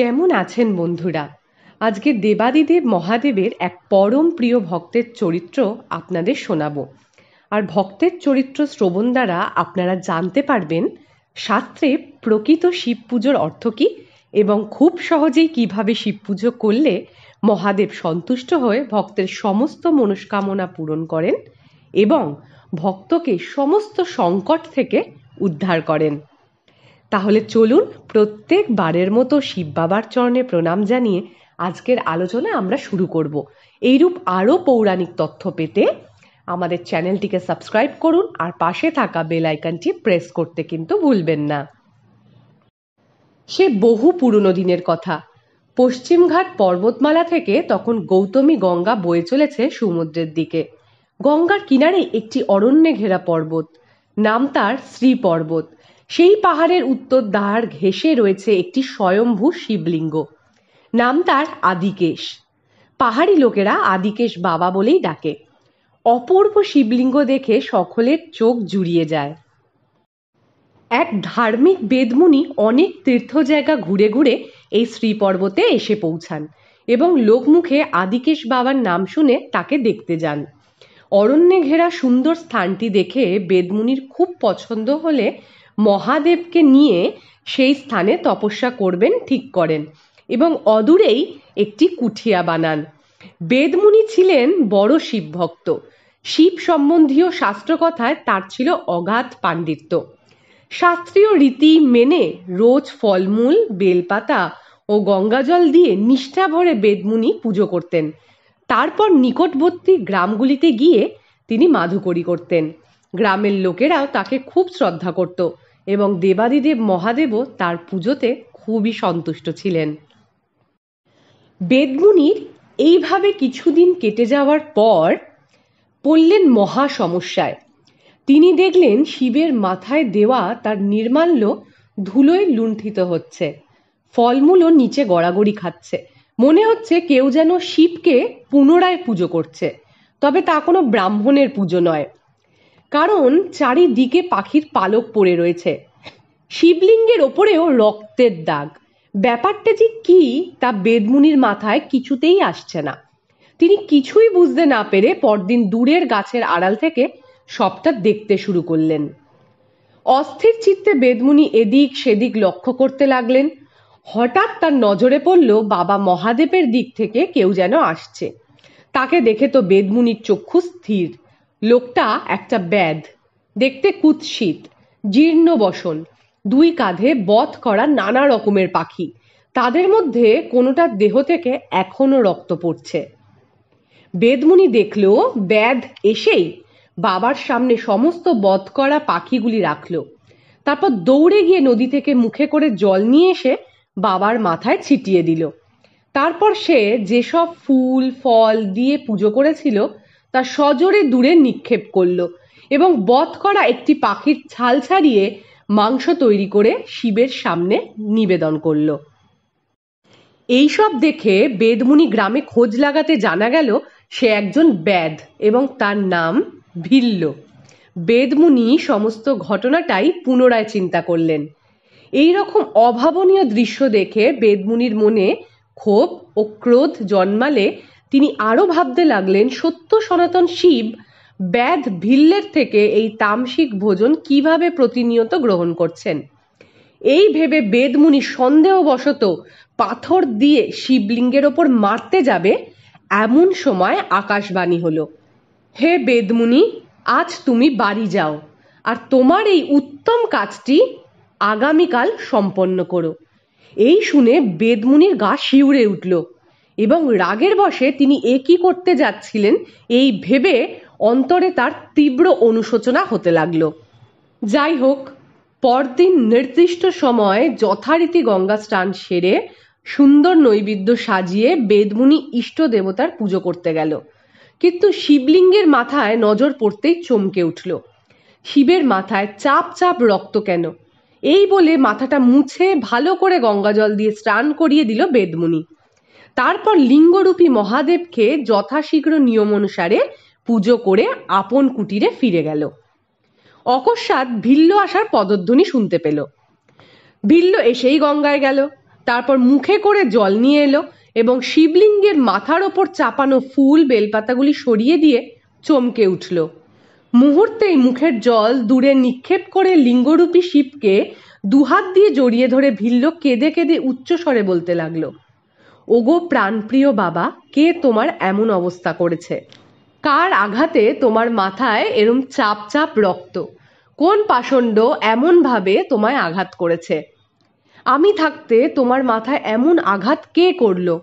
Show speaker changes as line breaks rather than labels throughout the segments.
কেমন আছেন বন্ধুরা আজকে দেবাদিদেব মহাদেবের এক পরম প্রিয় ভক্তের চরিত্র আপনাদের শোনাব আর ভক্তের চরিত্র শ্রবণ দ্বারা আপনারা জানতে পারবেন শাস্ত্রে প্রকৃত শিব পুজোর অর্থ কী এবং খুব সহজেই কিভাবে শিব পুজো করলে মহাদেব সন্তুষ্ট হয়ে ভক্তের সমস্ত মনস্কামনা পূরণ করেন এবং ভক্তকে সমস্ত সংকট থেকে উদ্ধার করেন তাহলে চলুন প্রত্যেক বারের মতো শিব বাবার চরণে প্রণাম জানিয়ে আজকের আলোচনা আমরা শুরু করব এইরূপ আরও পৌরাণিক তথ্য পেতে আমাদের চ্যানেলটিকে সাবস্ক্রাইব করুন আর পাশে থাকা বেল আইকনটি প্রেস করতে কিন্তু ভুলবেন না সে বহু পুরনো দিনের কথা পশ্চিমঘাট পর্বতমালা থেকে তখন গৌতমী গঙ্গা বয়ে চলেছে সমুদ্রের দিকে গঙ্গার কিনারে একটি অরণ্যে ঘেরা পর্বত নাম তার শ্রী পর্বত সেই পাহাড়ের উত্তর দ্বার ঘেঁষে রয়েছে একটি স্বয়ম্ভূ শিবলিঙ্গ নাম তার আদিকেশ পাহাড়ি লোকেরা আদিকেশ বাবা বলেই ডাকে অপূর্ব শিবলিঙ্গ দেখে সকলের চোখ জুড়িয়ে যায় এক ধার্মিক বেদমুনি অনেক তীর্থ জায়গা ঘুরে ঘুরে এই শ্রী পর্বতে এসে পৌঁছান এবং লোকমুখে আদিকেশ বাবার নাম শুনে তাকে দেখতে যান অরণ্যে ঘেরা সুন্দর স্থানটি দেখে বেদমুনির খুব পছন্দ হলে মহাদেবকে নিয়ে সেই স্থানে তপস্যা করবেন ঠিক করেন এবং অদূরেই একটি কুঠিয়া বানান বেদমুনি ছিলেন বড় শিব ভক্ত শিব সম্বন্ধীয় শাস্ত্রকথায় তার ছিল অগাধ পাণ্ডিত্য শাস্ত্রীয় রীতি মেনে রোজ ফলমূল বেলপাতা ও গঙ্গাজল দিয়ে নিষ্ঠা ভরে বেদমুনি পুজো করতেন তারপর নিকটবর্তী গ্রামগুলিতে গিয়ে তিনি মাধুকরী করতেন গ্রামের লোকেরাও তাকে খুব শ্রদ্ধা করত এবং দেবাদিদেব মহাদেবও তার পুজোতে খুবই সন্তুষ্ট ছিলেন বেদমুনির এইভাবে কিছুদিন কেটে যাওয়ার পর পড়লেন মহা সমস্যায় তিনি দেখলেন শিবের মাথায় দেওয়া তার নির্মাল্য ধুলোয় লুণ্ঠিত হচ্ছে ফলমূলও নিচে গড়াগড়ি খাচ্ছে মনে হচ্ছে কেউ যেন শিবকে পুনরায় পুজো করছে তবে তা কোনো ব্রাহ্মণের পুজো নয় কারণ চারিদিকে পাখির পালক পড়ে রয়েছে শিবলিঙ্গের ওপরেও রক্তের দাগ ব্যাপারটা যে কি তা বেদমুনির মাথায় কিছুতেই আসছে না তিনি কিছুই বুঝতে না পেরে পরদিন দূরের গাছের আড়াল থেকে সবটা দেখতে শুরু করলেন অস্থির চিত্তে বেদমুনি এদিক সেদিক লক্ষ্য করতে লাগলেন হঠাৎ তার নজরে পড়ল বাবা মহাদেবের দিক থেকে কেউ যেন আসছে তাকে দেখে তো বেদমুনির চক্ষু স্থির লোকটা একটা ব্যাধ দেখতে কুৎসিত জীর্ণ বসন দুই কাঁধে বধ করা নানা রকমের পাখি তাদের মধ্যে কোনোটার দেহ থেকে এখনো রক্ত পড়ছে বেদমুনি দেখলো ব্যাধ এসেই বাবার সামনে সমস্ত বধ করা পাখিগুলি রাখল তারপর দৌড়ে গিয়ে নদী থেকে মুখে করে জল নিয়ে এসে বাবার মাথায় ছিটিয়ে দিল তারপর সে যেসব ফুল ফল দিয়ে পুজো করেছিল তা সজোরে দূরে নিক্ষেপ করল এবং বধ করা একটি পাখির ছাল ছাড়িয়ে মাংস তৈরি করে শিবের সামনে নিবেদন করল এইসব দেখে বেদমুনি গ্রামে খোঁজ লাগাতে জানা গেল সে একজন বেদ এবং তার নাম ভিল্ল বেদমুনি সমস্ত ঘটনাটাই পুনরায় চিন্তা করলেন এই রকম অভাবনীয় দৃশ্য দেখে বেদমুনির মনে ক্ষোভ ও ক্রোধ জন্মালে তিনি আরও ভাবতে লাগলেন সত্য সনাতন শিব ব্যাধ ভিল্লের থেকে এই তামসিক ভোজন কিভাবে প্রতিনিয়ত গ্রহণ করছেন এই ভেবে বেদমুনি সন্দেহবশত পাথর দিয়ে শিবলিঙ্গের ওপর মারতে যাবে এমন সময় আকাশবাণী হলো হে বেদমুনি আজ তুমি বাড়ি যাও আর তোমার এই উত্তম কাজটি আগামীকাল সম্পন্ন করো এই শুনে বেদমুনির গা শিউরে উঠল এবং রাগের বশে তিনি এ করতে যাচ্ছিলেন এই ভেবে অন্তরে তার তীব্র অনুশোচনা হতে লাগল যাই হোক পরদিন নির্দিষ্ট সময়ে যথারীতি গঙ্গা স্নান সেরে সুন্দর নৈবেদ্য সাজিয়ে বেদমুনি ইষ্ট দেবতার পুজো করতে গেল কিন্তু শিবলিঙ্গের মাথায় নজর পড়তেই চমকে উঠল শিবের মাথায় চাপ চাপ রক্ত কেন এই বলে মাথাটা মুছে ভালো করে গঙ্গা জল দিয়ে স্নান করিয়ে দিল বেদমুনি তারপর লিঙ্গরূপী মহাদেবকে যথাশীঘ্র নিয়ম অনুসারে পুজো করে আপন কুটিরে ফিরে গেল অকস্মাৎ ভিল্ল আসার পদধ্বনি শুনতে পেল ভিল্ল এসেই গঙ্গায় গেল তারপর মুখে করে জল নিয়ে এলো এবং শিবলিঙ্গের মাথার ওপর চাপানো ফুল বেলপাতাগুলি সরিয়ে দিয়ে চমকে উঠল মুহূর্তেই মুখের জল দূরে নিক্ষেপ করে লিঙ্গরূপী শিবকে দুহাত দিয়ে জড়িয়ে ধরে ভিল্ল কেঁদে কেঁদে উচ্চস্বরে বলতে লাগলো ওগো প্রাণপ্রিয় বাবা কে তোমার এমন অবস্থা করেছে কার আঘাতে তোমার মাথায় এরম চাপ চাপ রক্ত কোন পাষণ্ড এমনভাবে তোমায় আঘাত করেছে আমি থাকতে তোমার মাথায় এমন আঘাত কে করলো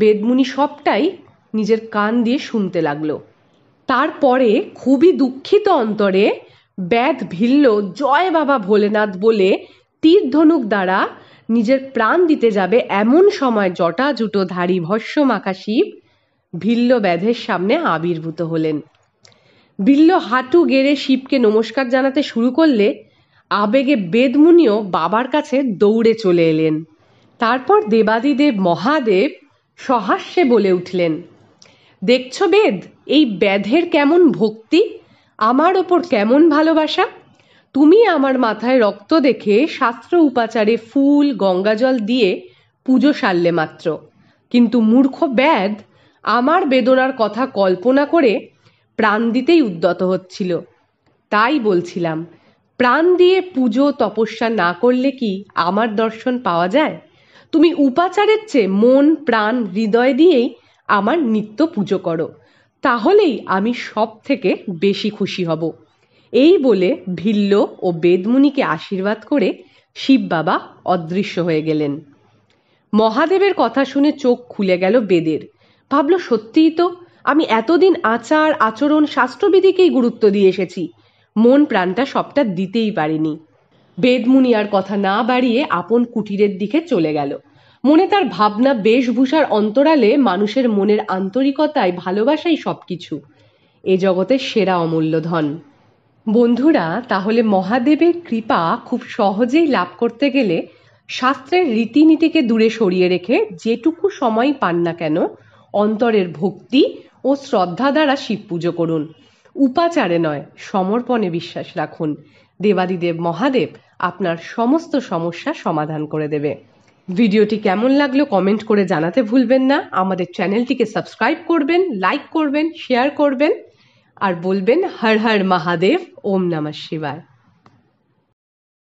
বেদমুনি সবটাই নিজের কান দিয়ে শুনতে লাগলো তারপরে খুবই দুঃখিত অন্তরে ব্যাধ ভিল্ল জয় বাবা ভোলেনাথ বলে তীর ধনুক দ্বারা নিজের প্রাণ দিতে যাবে এমন সময় জটাজুটোধারী ভস্যমাখা শিব ভিল্ল ব্যাধের সামনে আবির্ভূত হলেন বিল্ল হাঁটু গেড়ে শিবকে নমস্কার জানাতে শুরু করলে আবেগে বেদমুনিও বাবার কাছে দৌড়ে চলে এলেন তারপর দেবাদিদেব মহাদেব সহাস্যে বলে উঠলেন দেখছ বেদ এই ব্যাধের কেমন ভক্তি আমার ওপর কেমন ভালোবাসা তুমি আমার মাথায় রক্ত দেখে শাস্ত্র উপাচারে ফুল গঙ্গাজল দিয়ে পুজো সারলে মাত্র কিন্তু মূর্খ ব্যাধ আমার বেদনার কথা কল্পনা করে প্রাণ দিতেই উদ্যত হচ্ছিল তাই বলছিলাম প্রাণ দিয়ে পুজো তপস্যা না করলে কি আমার দর্শন পাওয়া যায় তুমি উপাচারের চেয়ে মন প্রাণ হৃদয় দিয়েই আমার নিত্য পুজো করো তাহলেই আমি সব থেকে বেশি খুশি হব এই বলে ভিল্ল ও বেদমুনিকে আশীর্বাদ করে শিব বাবা অদৃশ্য হয়ে গেলেন মহাদেবের কথা শুনে চোখ খুলে গেল বেদের ভাবল সত্যিই তো আমি এতদিন আচার আচরণ শাস্ত্রবিধিকেই গুরুত্ব দিয়ে এসেছি মন প্রাণটা সবটা দিতেই পারিনি বেদমুনি আর কথা না বাড়িয়ে আপন কুটিরের দিকে চলে গেল মনে তার ভাবনা বেশভূষার অন্তরালে মানুষের মনের আন্তরিকতায় ভালোবাসাই সবকিছু এ জগতের সেরা অমূল্য ধন বন্ধুরা তাহলে মহাদেবের কৃপা খুব সহজেই লাভ করতে গেলে শাস্ত্রের রীতিনীতিকে দূরে সরিয়ে রেখে যেটুকু সময় পান না কেন অন্তরের ভক্তি ও শ্রদ্ধা দ্বারা শিব পুজো করুন উপাচারে নয় সমর্পণে বিশ্বাস রাখুন দেবাদিদেব মহাদেব আপনার সমস্ত সমস্যা সমাধান করে দেবে ভিডিওটি কেমন লাগলো কমেন্ট করে জানাতে ভুলবেন না আমাদের চ্যানেলটিকে সাবস্ক্রাইব করবেন লাইক করবেন শেয়ার করবেন আর বলবেন হর হর মহাদেব ওম নমঃ শিবায়